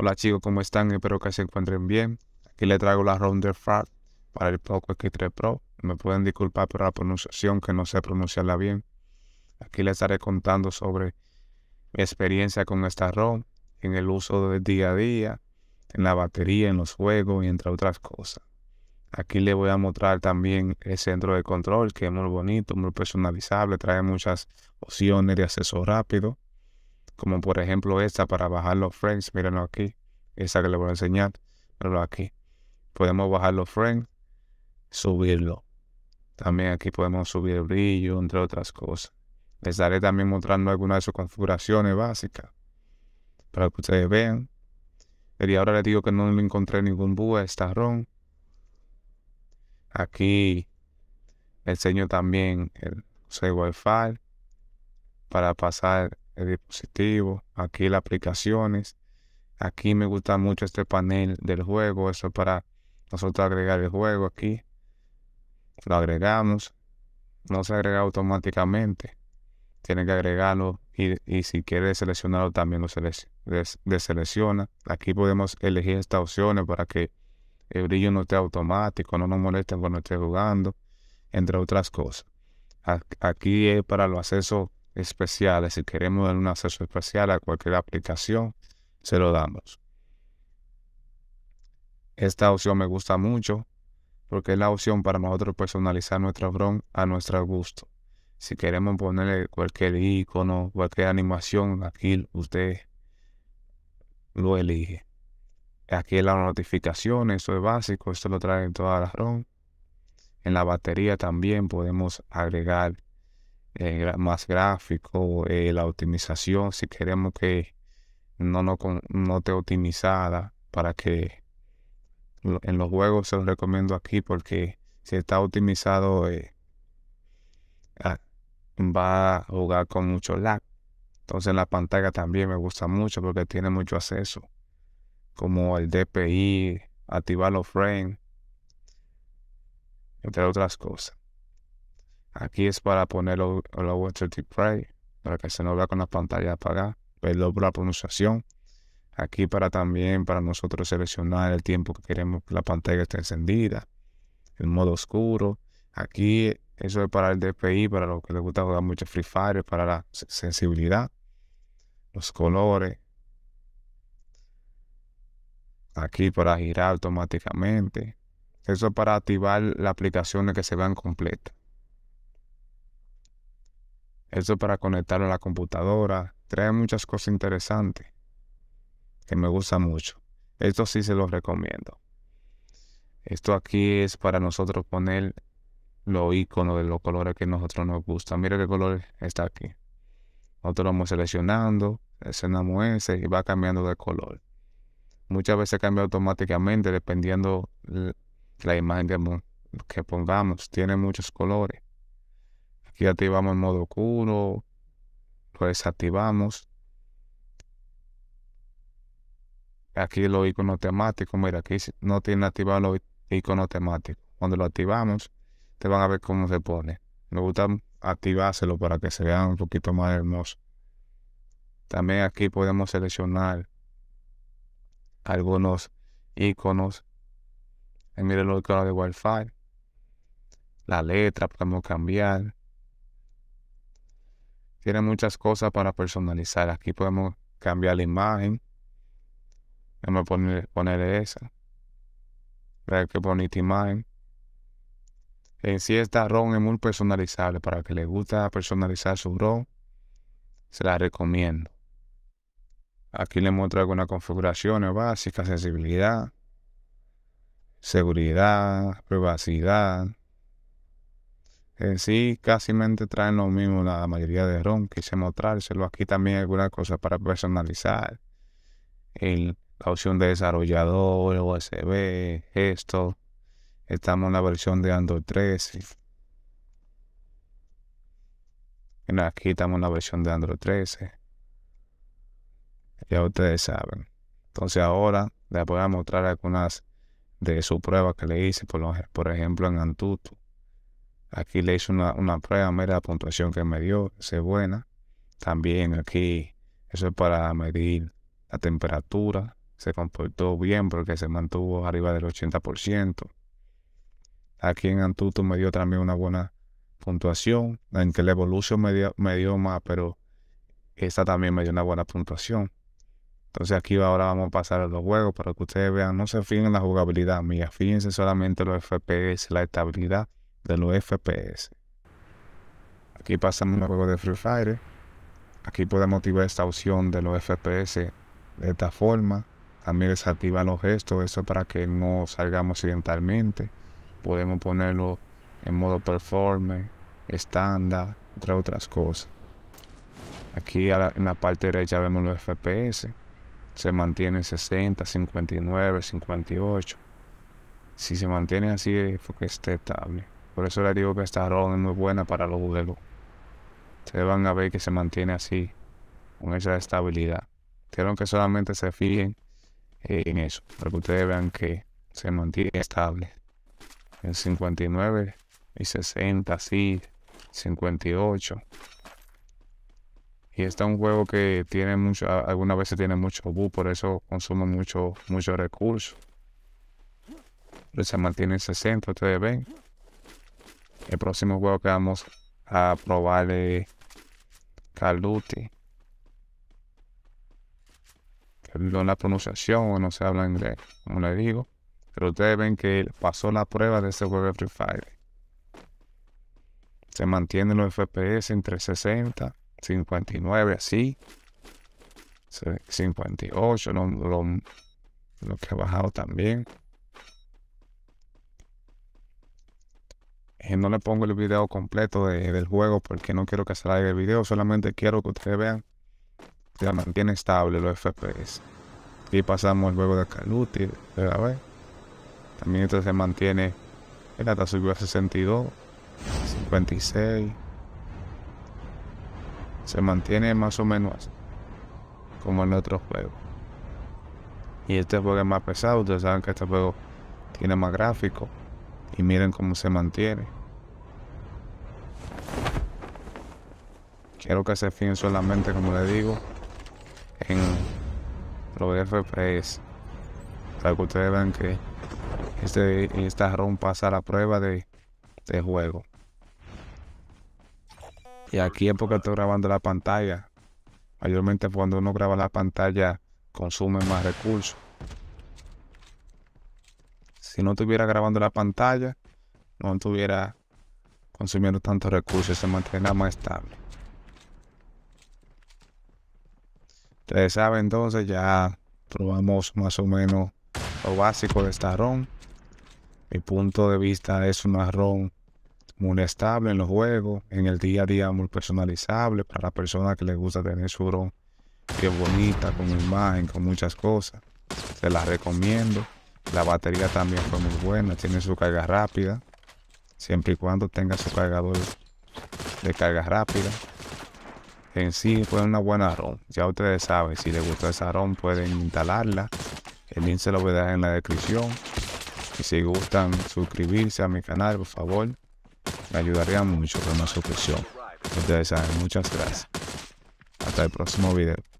Hola chicos, ¿cómo están? Espero que se encuentren bien. Aquí les traigo la Rounder Fart para el Poco X3 Pro. Me pueden disculpar por la pronunciación, que no sé pronunciarla bien. Aquí les estaré contando sobre mi experiencia con esta ROM, en el uso del día a día, en la batería, en los juegos y entre otras cosas. Aquí les voy a mostrar también el centro de control, que es muy bonito, muy personalizable, trae muchas opciones de acceso rápido como por ejemplo esta para bajar los frames, mírenlo aquí, Esa que les voy a enseñar, mírenlo aquí. Podemos bajar los frames, subirlo. También aquí podemos subir brillo, entre otras cosas. Les daré también mostrando algunas de sus configuraciones básicas para que ustedes vean. Y ahora les digo que no le encontré ningún bug a esta ROM. Aquí enseño también el Wi-Fi para pasar el dispositivo, aquí las aplicaciones. Aquí me gusta mucho este panel del juego, eso para nosotros agregar el juego aquí. Lo agregamos, no se agrega automáticamente. tiene que agregarlo y, si quiere seleccionarlo también lo selec deselecciona. Aquí podemos elegir estas opciones para que el brillo no esté automático, no nos moleste cuando esté jugando, entre otras cosas. Aquí es para los accesos especiales, si queremos dar un acceso especial a cualquier aplicación, se lo damos. Esta opción me gusta mucho porque es la opción para nosotros personalizar nuestro bron a nuestro gusto. Si queremos ponerle cualquier icono, cualquier animación, aquí usted lo elige. Aquí las notificaciones, esto es básico, esto lo trae en todas las ROM. En la batería también podemos agregar eh, más gráfico, eh, la optimización, si queremos que no, no, no te optimizada para que en los juegos se los recomiendo aquí porque si está optimizado eh, ah, va a jugar con mucho lag. Entonces la pantalla también me gusta mucho porque tiene mucho acceso, como el DPI, activar los frames, entre otras cosas. Aquí es para ponerlo a la Water para que se nos vea con la pantalla apagada, pero por la pronunciación. Aquí para también, para nosotros seleccionar el tiempo que queremos que la pantalla esté encendida, el modo oscuro. Aquí eso es para el DPI, para los que les gusta jugar mucho Free Fire, para la sensibilidad, los colores. Aquí para girar automáticamente. Eso es para activar las aplicaciones que se vean completas. Esto es para conectarlo a la computadora. Trae muchas cosas interesantes que me gusta mucho. Esto sí se los recomiendo. Esto aquí es para nosotros poner los iconos de los colores que nosotros nos gustan. Mira qué color está aquí. Nosotros lo vamos seleccionando, seleccionamos ese y va cambiando de color. Muchas veces cambia automáticamente dependiendo la imagen que pongamos. Tiene muchos colores. Aquí activamos el modo oscuro, lo desactivamos. Aquí los iconos temáticos, mira, aquí no tiene activado los iconos temáticos. Cuando lo activamos, te van a ver cómo se pone. Me gusta activárselo para que se vea un poquito más hermoso. También aquí podemos seleccionar algunos iconos. Eh, Miren los iconos de Wi-Fi. La letra podemos cambiar. Tiene muchas cosas para personalizar. Aquí podemos cambiar la imagen. Vamos a poner, poner esa. para que bonita imagen. En eh, sí esta ROM es muy personalizable. Para que le gusta personalizar su ROM, se la recomiendo. Aquí le muestro algunas configuraciones básicas, sensibilidad, seguridad, privacidad, eh, sí, casi traen lo mismo la mayoría de ROM. Quise mostrárselo. Aquí también algunas cosas para personalizar. El, la opción de desarrollador, USB, esto. Estamos en la versión de Android 13. Aquí estamos en la versión de Android 13. Ya ustedes saben. Entonces ahora les voy a mostrar algunas de sus pruebas que le hice, por, por ejemplo en Antutu. Aquí le hice una, prueba, mira la puntuación que me dio, es buena. También aquí, eso es para medir la temperatura. Se comportó bien porque se mantuvo arriba del 80%. Aquí en Antutu me dio también una buena puntuación, en que la evolución me dio, más, pero esta también me dio una buena puntuación. Entonces aquí ahora vamos a pasar a los juegos para que ustedes vean, no se fijen en la jugabilidad mía, fíjense solamente los FPS, la estabilidad de los FPS. Aquí pasamos un juego de Free Fire. Aquí podemos activar esta opción de los FPS de esta forma. También desactiva los gestos, eso para que no salgamos accidentalmente. Podemos ponerlo en modo performance, estándar, entre otras cosas. Aquí en la parte derecha vemos los FPS. Se mantiene 60, 59, 58. Si se mantiene así, es porque esté estable. Por eso les digo que esta ronda es muy buena para los modelos. Ustedes van a ver que se mantiene así, con esa estabilidad. Quiero que solamente se fijen eh, en eso, para que ustedes vean que se mantiene estable. En 59 y 60, así, 58. Y está es un juego que tiene mucho, algunas veces tiene mucho bu, por eso consume mucho, mucho recurso Pero se mantiene en 60, ustedes ven. El próximo juego que vamos a probar es Call Duty. la pronunciación, no se habla inglés, como le digo. Pero ustedes ven que pasó la prueba de ese juego Free Fire. Se mantienen los FPS entre 60, 59, así. 58, lo que ha bajado también. no le pongo el video completo de, del juego porque no quiero que se largue el video, solamente quiero que ustedes vean que se mantiene estable los FPS. Y pasamos el juego de Caluti, También esto se mantiene, el hasta subió a 62, 56. Se mantiene más o menos así, como en otros juegos. Y este juego es más pesado, ustedes saben que este juego tiene más gráfico y miren cómo se mantiene. Quiero que se fijen solamente, como le digo, en los FPS. Para que ustedes vean que este, esta ROM pasa a la prueba de, juego. Y aquí es porque estoy grabando la pantalla. Mayormente cuando uno graba la pantalla consume más recursos. Si no estuviera grabando la pantalla, no estuviera consumiendo tantos recursos, y se mantendría más estable. Ustedes saben, entonces ya probamos más o menos lo básico de esta ROM. Mi punto de vista es una ROM muy estable en los juegos, en el día a día muy personalizable para la persona que le gusta tener su ROM es bonita, con imagen, con muchas cosas. Se las recomiendo. La batería también fue muy buena, tiene su carga rápida, siempre y cuando tenga su cargador de carga rápida en sí fue una buena ROM. Ya ustedes saben, si les gustó esa ROM pueden instalarla. El link se lo voy a dejar en la descripción. Y si gustan suscribirse a mi canal, por favor, me ayudaría mucho con una suscripción. Ustedes saben, muchas gracias. Hasta el próximo video.